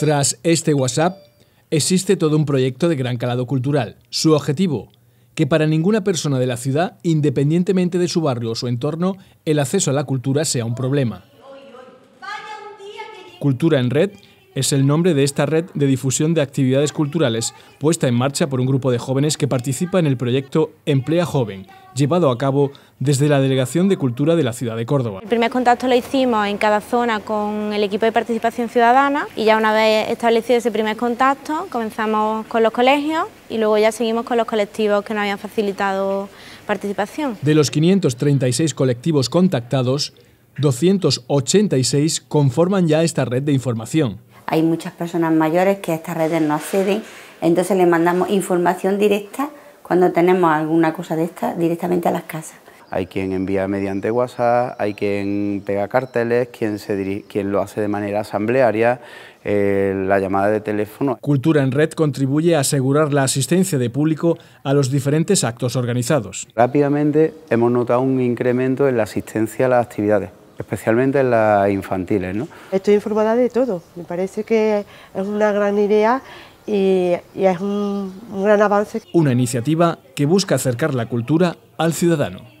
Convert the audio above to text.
Tras este WhatsApp, existe todo un proyecto de gran calado cultural. Su objetivo, que para ninguna persona de la ciudad, independientemente de su barrio o su entorno, el acceso a la cultura sea un problema. Cultura en Red es el nombre de esta red de difusión de actividades culturales, puesta en marcha por un grupo de jóvenes que participa en el proyecto Emplea Joven, llevado a cabo desde la Delegación de Cultura de la ciudad de Córdoba. El primer contacto lo hicimos en cada zona con el equipo de participación ciudadana y ya una vez establecido ese primer contacto comenzamos con los colegios y luego ya seguimos con los colectivos que nos habían facilitado participación. De los 536 colectivos contactados, 286 conforman ya esta red de información hay muchas personas mayores que a estas redes no acceden, entonces le mandamos información directa cuando tenemos alguna cosa de esta directamente a las casas. Hay quien envía mediante WhatsApp, hay quien pega carteles, quien, se quien lo hace de manera asamblearia, eh, la llamada de teléfono. Cultura en Red contribuye a asegurar la asistencia de público a los diferentes actos organizados. Rápidamente hemos notado un incremento en la asistencia a las actividades especialmente en las infantiles. ¿eh? ¿no? Estoy informada de todo, me parece que es una gran idea y, es un gran avance. Una iniciativa que busca acercar la cultura al ciudadano.